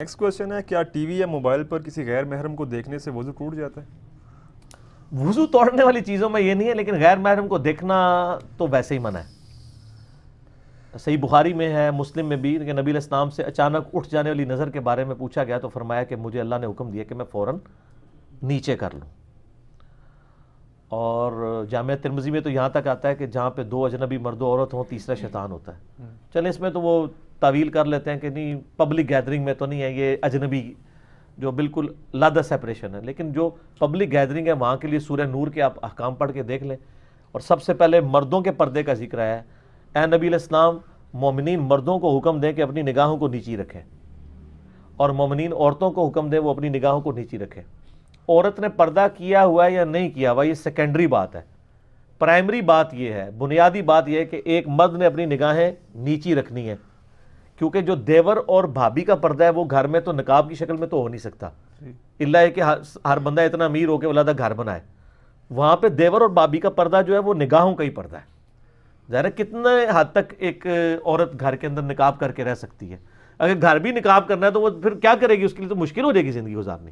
ہے کیا T V یا موبائل پر کسی غیر محرم کو دیکھنے سے وضو ٹوٹ جاتا ہے وضو توڑنے والی چیزوں میں یہ نہیں ہے لیکن غیر محرم کو دیکھنا تو ویسے ہی منع ہے صحیح بخاری میں ہے مسلم میں بھی نبی الاسلام سے اچانک اٹھ جانے والی نظر کے بارے میں پوچھا گیا تو فرمایا کہ مجھے اللہ نے حکم دیا کہ میں فوراً نیچے کر لوں اور جامعہ ترمزی میں تو یہاں تک آتا ہے کہ جہاں پہ دو اجنبی مرد و عورت ہوں تیسرا شیطان ہوتا ہے چلیں اس میں تو وہ تعویل کر لیتے ہیں کہ نہیں پبلک گیدرنگ میں تو نہیں ہے یہ اجنبی جو بالکل لادہ سیپریشن ہے لیکن جو پبلک گیدرنگ ہے وہاں کے لیے سورہ نور کے آپ احکام پڑھ کے دیکھ لیں اور سب سے پہلے مردوں کے پردے کا ذکر آیا ہے اے نبی علیہ السلام مومنین مردوں کو حکم دیں کہ اپنی نگاہوں کو نیچی رکھیں اور مومنین عورتوں کو حکم دیں وہ اپنی نگاہوں کو نیچی رکھیں عورت نے پردہ کیا ہوا ہے یا نہیں کیا ہوا یہ سیکنڈری بات ہے پرائمری بات یہ ہے بنیادی بات یہ ہے کہ ایک مرد نے اپنی نگاہیں نیچی رکھنی ہے کیونکہ جو دیور اور بھابی کا پردہ ہے وہ گھر میں تو نقاب کی شکل میں تو ہو نہیں سکتا اللہ ہے کہ ہر بندہ اتنا امیر ہو کے والدہ گھر بنائے وہاں پہ دیور اور بھابی کا پردہ جو ہے وہ نگاہوں کا ہی پردہ ہے ظاہر کتنے حد تک ایک عورت گھر کے اندر نقاب کر کے رہ سکتی ہے اگر گھر بھی نکاب کرنا ہے تو وہ پھر کیا کرے گی اس کے لیے تو مشکل ہو جائے گی زندگی گزارنی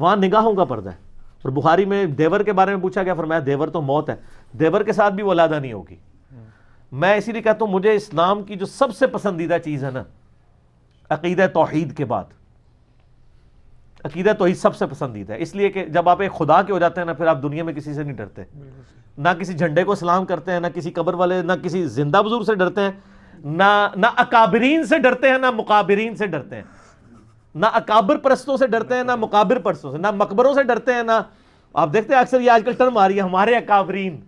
وہاں نگاہوں کا پردہ ہے اور بخاری میں دیور کے بارے میں پوچھا گیا فرمایا دیور تو موت ہے دیور کے ساتھ بھی وہ علیحدہ نہیں ہوگی میں اسی لیے کہتا ہوں مجھے اسلام کی جو سب سے پسندیدہ چیز ہے نا عقیدہ توحید کے بعد عقیدہ توحید سب سے پسندیدہ ہے اس لیے کہ جب آپ ایک خدا کے ہو جاتے ہیں نا پھر آپ دنیا میں کسی سے نہیں ڈرتے نہ کسی جھنڈے کو سلام کرتے ہیں نہ کسی قبر والے نہ کسی زندہ بزرگ سے ڈرتے ہیں نہ نہ اکابرین سے ڈرتے ہیں نہ مقابرین سے ڈرتے ہیں نہ اکابر پرستوں سے ڈرتے ہیں نہ مقابر پرستوں سے نہ مقبروں سے ڈرتے ہیں نہ آپ دیکھتے ہیں اکثر یہ آج کل ٹرم آ رہی ہے ہمارے اکابرین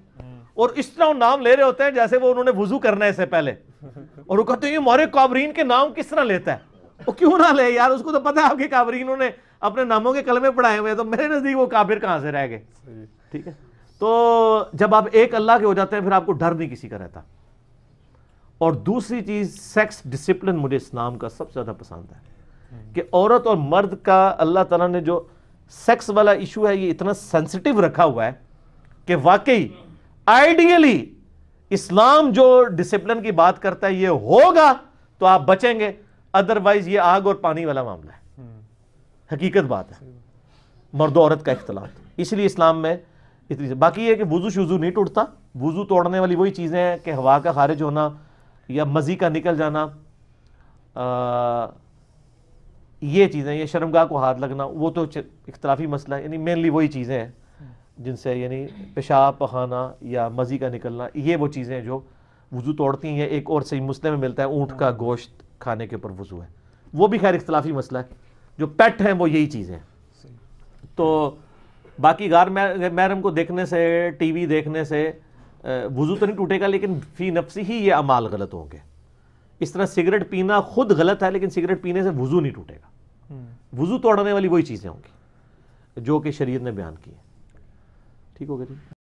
اور اس طرح نام لے رہے ہوتے ہیں جیسے وہ انہوں نے وضو کرنا ہے پہلے اور وہ کہتے ہیں یہ کے نام کس طرح لیتا ہے وہ کیوں نہ لے یار اس کو تو پتہ ہے آپ کے کابرینوں نے اپنے ناموں کے کلمے پڑھائے ہوئے تو میرے نزدیک وہ کابر کہاں سے رہ گئے ٹھیک ہے تو جب آپ ایک اللہ کے ہو جاتے ہیں پھر آپ کو ڈر نہیں کسی کا رہتا اور دوسری چیز سیکس ڈسپلن مجھے اس نام کا سب سے زیادہ پسند ہے کہ عورت اور مرد کا اللہ تعالیٰ نے جو سیکس والا ایشو ہے یہ اتنا سینسٹیو رکھا ہوا ہے کہ واقعی آئیڈیلی اسلام جو ڈسپلن کی بات کرتا ہے یہ ہوگا تو آپ بچیں گے ادروائز یہ آگ اور پانی والا معاملہ ہے حقیقت بات ہے مرد و عورت کا اختلاط اس لیے اسلام میں باقی یہ کہ وضو شوزو نہیں ٹوٹتا وضو توڑنے والی وہی چیزیں ہیں کہ ہوا کا خارج ہونا یا مزی کا نکل جانا یہ چیزیں یہ شرمگاہ کو ہاتھ لگنا وہ تو اختلافی مسئلہ ہے یعنی مینلی وہی چیزیں ہیں جن سے یعنی پیشاب پخانا یا مزی کا نکلنا یہ وہ چیزیں جو وضو توڑتی ہیں ایک اور صحیح مسئلے میں ملتا ہے اونٹ کا گوشت کھانے کے اوپر وضو ہے وہ بھی خیر اختلافی مسئلہ ہے جو پیٹ ہیں وہ یہی چیزیں ہیں تو باقی غار محرم کو دیکھنے سے ٹی وی دیکھنے سے وضو تو نہیں ٹوٹے گا لیکن فی نفسی ہی یہ عمال غلط ہوں گے اس طرح سگریٹ پینا خود غلط ہے لیکن سگریٹ پینے سے وضو نہیں ٹوٹے گا وضو توڑنے والی وہی چیزیں ہوں گی جو کہ شریعت نے بیان کی ہے ٹھیک ہوگا جی